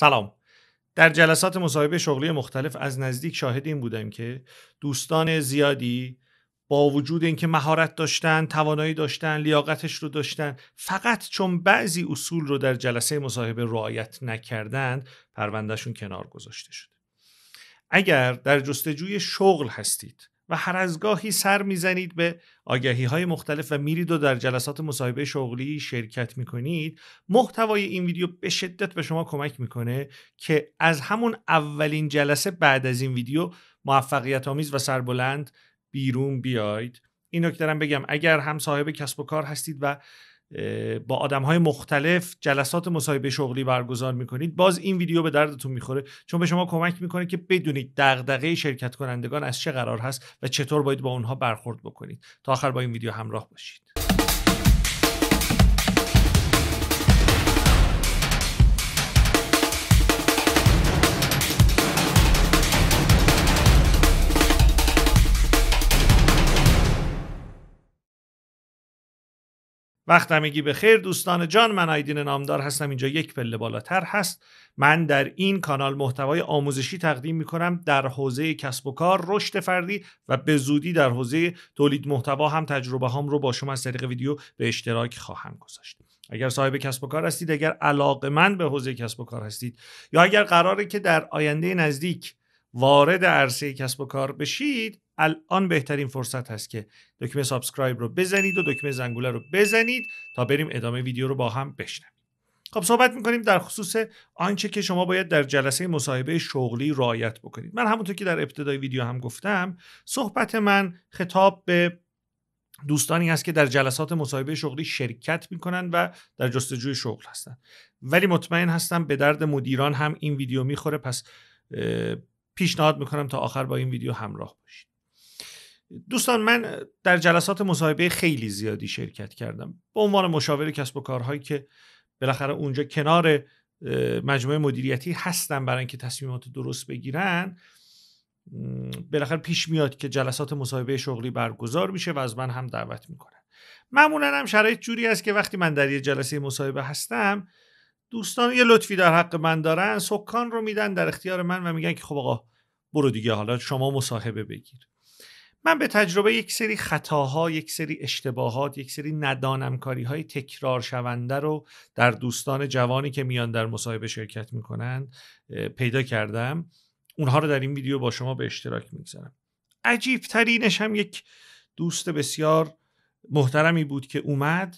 سلام در جلسات مصاحبه شغلی مختلف از نزدیک شاهد این بودم که دوستان زیادی با وجود اینکه مهارت داشتن، توانایی داشتن، لیاقتش رو داشتن، فقط چون بعضی اصول رو در جلسه مصاحبه رعایت نکردند، پروندهشون کنار گذاشته شده. اگر در جستجوی شغل هستید و هر از گاهی سر میزنید به آگهی های مختلف و میرید و در جلسات مصاحبه شغلی شرکت میکنید محتوای این ویدیو به شدت به شما کمک میکنه که از همون اولین جلسه بعد از این ویدیو موفقیت آمیز و سربلند بیرون بیاید این نکته بگم اگر هم صاحب کسب و کار هستید و با آدم های مختلف جلسات مصاحبه شغلی برگزار میکنید باز این ویدیو به دردتون میخوره چون به شما کمک میکنه که بدونید دغدغه شرکت کنندگان از چه قرار هست و چطور باید با اونها برخورد بکنید تا آخر با این ویدیو همراه باشید وقت همگی به خیر دوستان جان من آیدین نامدار هستم اینجا یک پله بالاتر هست من در این کانال محتوای آموزشی تقدیم می کنم در حوزه کسب و کار رشد فردی و به زودی در حوزه تولید محتوا هم تجربه هام رو با شما از طریق ویدیو به اشتراک خواهم گذاشت اگر صاحب کسب و کار هستید اگر علاقه من به حوزه کسب و کار هستید یا اگر قراره که در آینده نزدیک وارد عرصه کسب و کار بشید الان بهترین فرصت هست که دکمه سابسکرایب رو بزنید و دکمه زنگوله رو بزنید تا بریم ادامه ویدیو رو با هم بشنویم خب صحبت میکنیم در خصوص آنچه که شما باید در جلسه مصاحبه شغلی رعایت بکنید من همونطور که در ابتدای ویدیو هم گفتم صحبت من خطاب به دوستانی هست که در جلسات مصاحبه شغلی شرکت میکنن و در جستجوی شغل هستن ولی مطمئن هستم به درد مدیران هم این ویدیو میخوره پس پیشنهاد میکنم تا آخر با این ویدیو همراه باشید دوستان من در جلسات مصاحبه خیلی زیادی شرکت کردم به عنوان مشاور کسب و کارهایی که بالاخره اونجا کنار مجموعه مدیریتی هستن برای اینکه تصمیمات درست بگیرن بالاخره پیش میاد که جلسات مصاحبه شغلی برگزار میشه و از من هم دعوت میکنن معمولا هم شرایط جوری است که وقتی من در یه جلسه مصاحبه هستم دوستان یه لطفی در حق من دارن سکان رو میدن در اختیار من و میگن که خب آقا برو دیگه حالا شما مصاحبه بگیر من به تجربه یک سری خطاها یک سری اشتباهات یک سری ندانمکاری های تکرار شونده رو در دوستان جوانی که میان در مصاحبه شرکت میکنن پیدا کردم اونها رو در این ویدیو با شما به اشتراک میگذارم عجیب ترینش هم یک دوست بسیار محترمی بود که اومد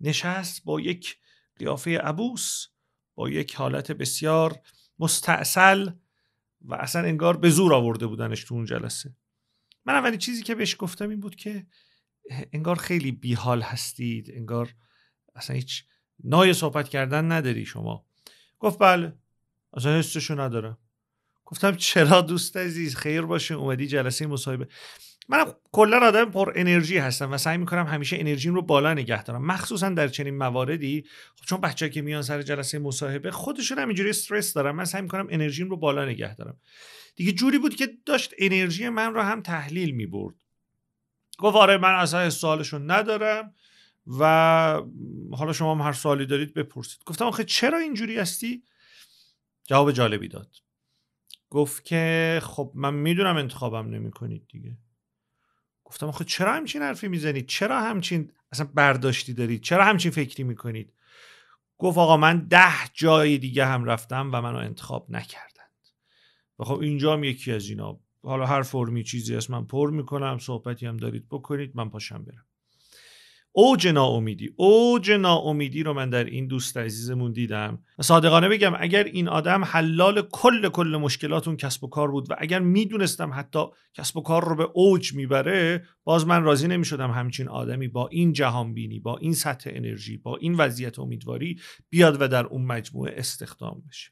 نشست با یک قیافه عبوس با یک حالت بسیار مستعسل و اصلا انگار به زور آورده بودنش تو اون جلسه من اولین چیزی که بهش گفتم این بود که انگار خیلی بیحال هستید انگار اصلا هیچ نای صحبت کردن نداری شما گفت بله اصلا حسشو ندارم گفتم چرا دوست عزیز خیر باشه اومدی جلسه مصاحبه من کلا آدم پر انرژی هستم و سعی میکنم همیشه انرژیم رو بالا نگه دارم مخصوصا در چنین مواردی خب چون بچه که میان سر جلسه مصاحبه خودشون هم اینجوری استرس دارم من سعی میکنم انرژیم رو بالا نگه دارم دیگه جوری بود که داشت انرژی من رو هم تحلیل می برد گفت آره من اصلا سوالشون ندارم و حالا شما هم هر سوالی دارید بپرسید گفتم آخه چرا اینجوری هستی جواب جالبی داد گفت که خب من میدونم انتخابم نمی کنید دیگه گفتم آخه چرا همچین حرفی میزنید چرا همچین اصلا برداشتی دارید چرا همچین فکری میکنید گفت آقا من ده جای دیگه هم رفتم و منو انتخاب نکردم و خب اینجا هم یکی از اینا حالا هر فرمی چیزی هست من پر میکنم صحبتی هم دارید بکنید من پاشم برم اوج ناامیدی اوج ناامیدی رو من در این دوست عزیزمون دیدم صادقانه بگم اگر این آدم حلال کل کل مشکلاتون کسب و کار بود و اگر میدونستم حتی کسب و کار رو به اوج میبره باز من راضی نمیشدم همچین آدمی با این جهان بینی با این سطح انرژی با این وضعیت امیدواری بیاد و در اون مجموعه استخدام بشه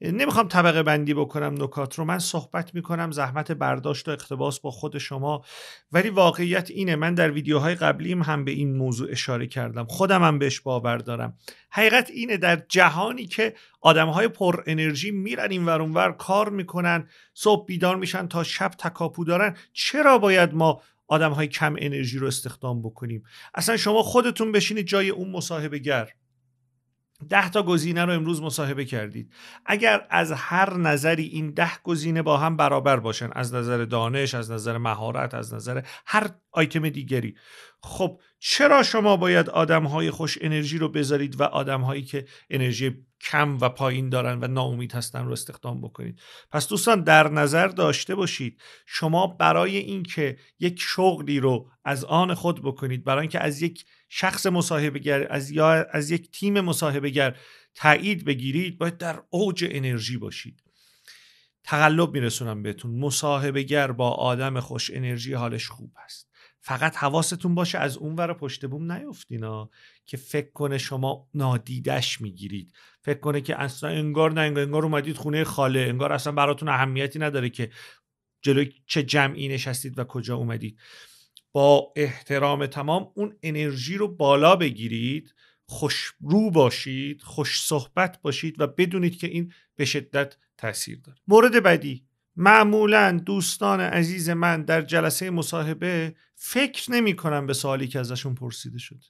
نمیخوام طبقه بندی بکنم نکات رو من صحبت میکنم زحمت برداشت و اقتباس با خود شما ولی واقعیت اینه من در ویدیوهای قبلیم هم به این موضوع اشاره کردم خودم هم بهش باور دارم حقیقت اینه در جهانی که آدمهای پر انرژی میرن این ورونور کار میکنن صبح بیدار میشن تا شب تکاپو دارن چرا باید ما آدمهای کم انرژی رو استخدام بکنیم اصلا شما خودتون بشینید جای اون مصاحبه گر ده تا گزینه رو امروز مصاحبه کردید اگر از هر نظری این ده گزینه با هم برابر باشن از نظر دانش از نظر مهارت از نظر هر آیتم دیگری خب چرا شما باید های خوش انرژی رو بذارید و هایی که انرژی کم و پایین دارن و ناامید هستن رو استخدام بکنید پس دوستان در نظر داشته باشید شما برای اینکه یک شغلی رو از آن خود بکنید برای اینکه از یک شخص گر از یا از یک تیم گر تایید بگیرید باید در اوج انرژی باشید تقلب میرسونم بهتون گر با آدم خوش انرژی حالش خوب است فقط حواستون باشه از اون ور پشت بوم نیفتینا که فکر کنه شما نادیدش میگیرید فکر کنه که اصلا انگار نه انگار, انگار اومدید خونه خاله انگار اصلا براتون اهمیتی نداره که جلوی چه جمعی نشستید و کجا اومدید با احترام تمام اون انرژی رو بالا بگیرید خوش رو باشید خوش صحبت باشید و بدونید که این به شدت تاثیر داره مورد بعدی معمولا دوستان عزیز من در جلسه مصاحبه فکر کنم به سوالی که ازشون پرسیده شد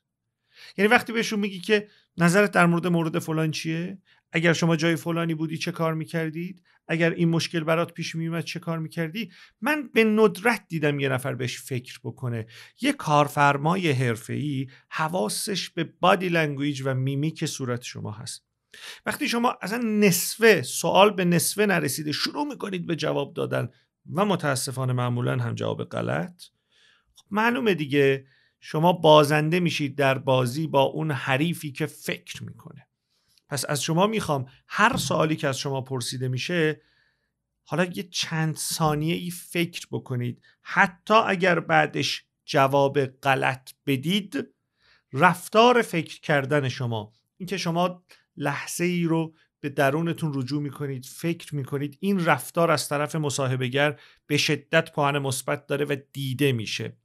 یعنی وقتی بهشون میگی که نظرت در مورد مورد فلان چیه اگر شما جای فلانی بودی چه کار میکردید اگر این مشکل برات پیش میومد چه کار میکردی من به ندرت دیدم یه نفر بهش فکر بکنه یه کارفرمای حرفه‌ای حواسش به بادی لنگویج و میمیک صورت شما هست وقتی شما اصلا نصفه سوال به نصفه نرسیده شروع میکنید به جواب دادن و متاسفانه معمولا هم جواب غلط خب معلومه دیگه شما بازنده میشید در بازی با اون حریفی که فکر میکنه پس از شما میخوام هر سوالی که از شما پرسیده میشه حالا یه چند ثانیه ای فکر بکنید حتی اگر بعدش جواب غلط بدید رفتار فکر کردن شما اینکه شما لحظه ای رو به درونتون رجوع میکنید فکر میکنید این رفتار از طرف مصاحبهگر به شدت پاهن مثبت داره و دیده میشه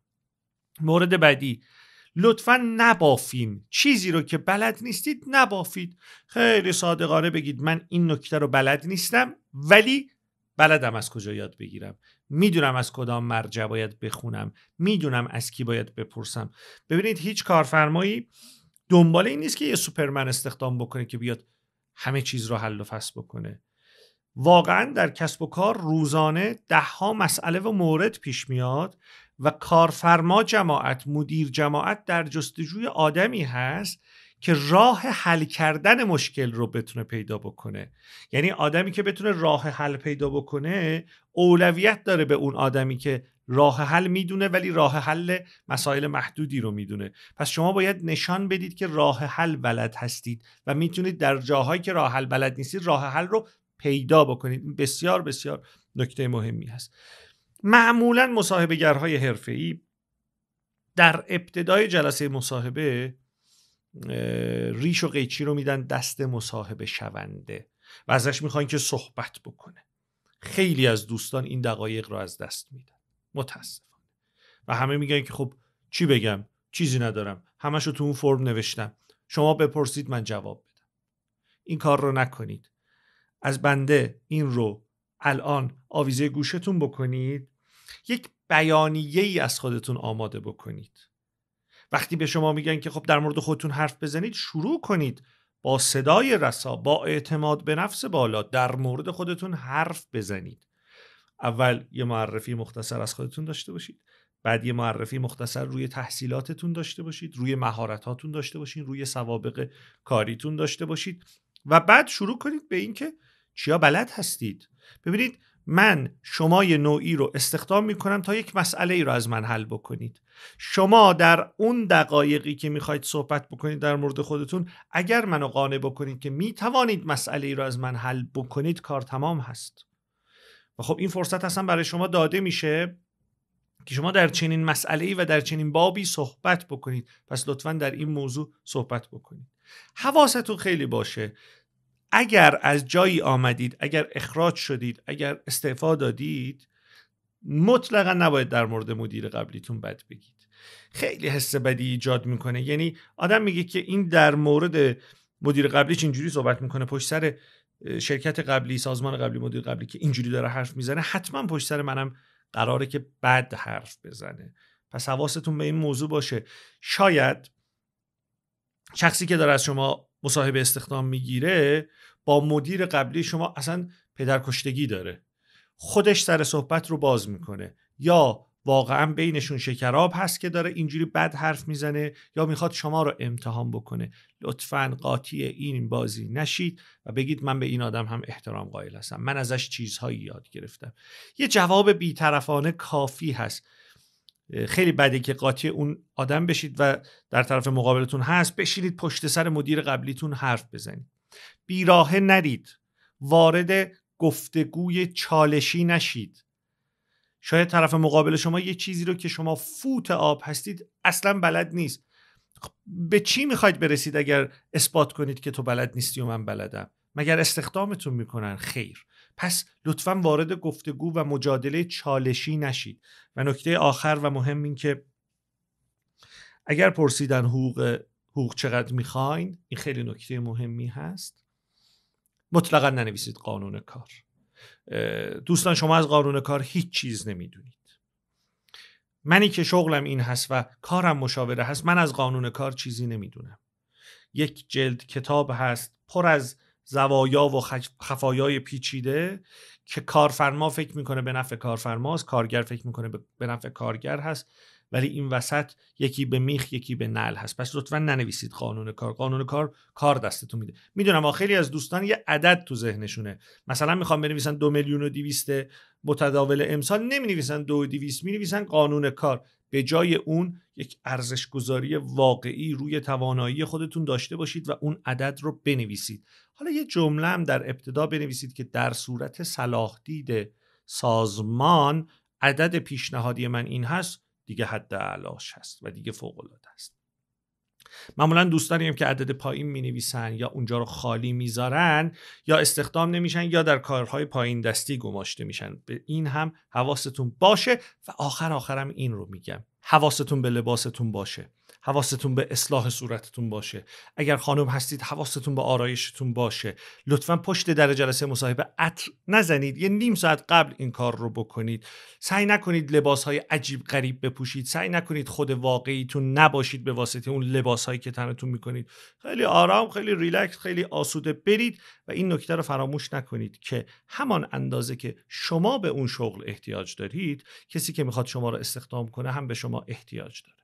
مورد بعدی لطفا نبافین چیزی رو که بلد نیستید نبافید خیلی صادقانه بگید من این نکته رو بلد نیستم ولی بلدم از کجا یاد بگیرم میدونم از کدام مرجع باید بخونم میدونم از کی باید بپرسم ببینید هیچ کارفرمایی دنبال این نیست که یه سوپرمن استخدام بکنه که بیاد همه چیز رو حل و فصل بکنه واقعا در کسب و کار روزانه دهها مسئله و مورد پیش میاد و کارفرما جماعت مدیر جماعت در جستجوی آدمی هست که راه حل کردن مشکل رو بتونه پیدا بکنه یعنی آدمی که بتونه راه حل پیدا بکنه اولویت داره به اون آدمی که راه حل میدونه ولی راه حل مسائل محدودی رو میدونه پس شما باید نشان بدید که راه حل بلد هستید و میتونید در جاهایی که راه حل بلد نیستید راه حل رو پیدا بکنید بسیار بسیار نکته مهمی هست معمولا مصاحبهگرهای حرفه‌ای در ابتدای جلسه مصاحبه ریش و قیچی رو میدن دست مصاحبه شونده و ازش میخوان که صحبت بکنه خیلی از دوستان این دقایق رو از دست میدن متاسفانه و همه میگن که خب چی بگم چیزی ندارم همش رو تو اون فرم نوشتم شما بپرسید من جواب بدم این کار رو نکنید از بنده این رو الان آویزه گوشتون بکنید یک بیانیه ای از خودتون آماده بکنید وقتی به شما میگن که خب در مورد خودتون حرف بزنید شروع کنید با صدای رسا با اعتماد به نفس بالا در مورد خودتون حرف بزنید اول یه معرفی مختصر از خودتون داشته باشید بعد یه معرفی مختصر روی تحصیلاتتون داشته باشید روی مهارتاتون داشته باشید روی سوابق کاریتون داشته باشید و بعد شروع کنید به اینکه چیا بلد هستید ببینید من شمای نوعی رو استخدام می کنم تا یک مسئله ای رو از من حل بکنید شما در اون دقایقی که میخواید صحبت بکنید در مورد خودتون اگر منو قانع بکنید که می توانید مسئله ای رو از من حل بکنید کار تمام هست و خب این فرصت اصلا برای شما داده میشه که شما در چنین مسئله ای و در چنین بابی صحبت بکنید پس لطفا در این موضوع صحبت بکنید حواستون خیلی باشه اگر از جایی آمدید اگر اخراج شدید اگر استعفا دادید مطلقا نباید در مورد مدیر قبلیتون بد بگید خیلی حس بدی ایجاد میکنه یعنی آدم میگه که این در مورد مدیر قبلیش اینجوری صحبت میکنه پشت سر شرکت قبلی سازمان قبلی مدیر قبلی که اینجوری داره حرف میزنه حتما پشت سر منم قراره که بد حرف بزنه پس حواستون به این موضوع باشه شاید شخصی که داره از شما مصاحبه استخدام میگیره با مدیر قبلی شما اصلا پدرکشتگی داره خودش سر صحبت رو باز میکنه یا واقعا بینشون شکراب هست که داره اینجوری بد حرف میزنه یا میخواد شما رو امتحان بکنه لطفا قاطی این بازی نشید و بگید من به این آدم هم احترام قائل هستم من ازش چیزهایی یاد گرفتم یه جواب بیطرفانه کافی هست خیلی بده که قاطی اون آدم بشید و در طرف مقابلتون هست بشینید پشت سر مدیر قبلیتون حرف بزنید بیراهه نرید وارد گفتگوی چالشی نشید شاید طرف مقابل شما یه چیزی رو که شما فوت آب هستید اصلا بلد نیست خب، به چی میخواید برسید اگر اثبات کنید که تو بلد نیستی و من بلدم مگر استخدامتون میکنن خیر پس لطفا وارد گفتگو و مجادله چالشی نشید و نکته آخر و مهم این که اگر پرسیدن حقوق حقوق چقدر میخواین این خیلی نکته مهمی هست مطلقا ننویسید قانون کار دوستان شما از قانون کار هیچ چیز نمیدونید منی که شغلم این هست و کارم مشاوره هست من از قانون کار چیزی نمیدونم یک جلد کتاب هست پر از زوایا و خفایای پیچیده که کارفرما فکر میکنه به نفع کارفرماست کارگر فکر میکنه به نفع کارگر هست ولی این وسط یکی به میخ یکی به نل هست پس لطفا ننویسید قانون کار قانون کار کار دستتون میده میدونم خیلی از دوستان یه عدد تو ذهنشونه مثلا میخوام بنویسن دو میلیون و دیویست متداول امسال نمینویسن دو دیویست مینویسن قانون کار به جای اون یک ارزشگذاری گذاری واقعی روی توانایی خودتون داشته باشید و اون عدد رو بنویسید حالا یه جمله هم در ابتدا بنویسید که در صورت صلاح سازمان عدد پیشنهادی من این هست دیگه حد علاش هست و دیگه فوق العاده است معمولا دوستانیم که عدد پایین می نویسن یا اونجا رو خالی میذارن یا استخدام نمیشن یا در کارهای پایین دستی گماشته میشن به این هم حواستون باشه و آخر آخرم این رو میگم حواستون به لباستون باشه حواستون به اصلاح صورتتون باشه اگر خانم هستید حواستون به آرایشتون باشه لطفا پشت در جلسه مصاحبه عطر نزنید یه نیم ساعت قبل این کار رو بکنید سعی نکنید لباس های عجیب غریب بپوشید سعی نکنید خود واقعیتون نباشید به واسطه اون لباس هایی که تنتون میکنید خیلی آرام خیلی ریلکس خیلی آسوده برید و این نکته رو فراموش نکنید که همان اندازه که شما به اون شغل احتیاج دارید کسی که میخواد شما رو استخدام کنه هم به شما احتیاج داره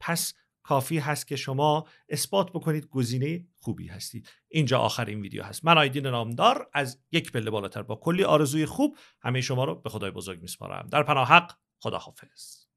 پس کافی هست که شما اثبات بکنید گزینه خوبی هستید اینجا این ویدیو هست من آیدین نامدار از یک پله بالاتر با کلی آرزوی خوب همه شما رو به خدای بزرگ میسپارم در پناه حق خداحافظ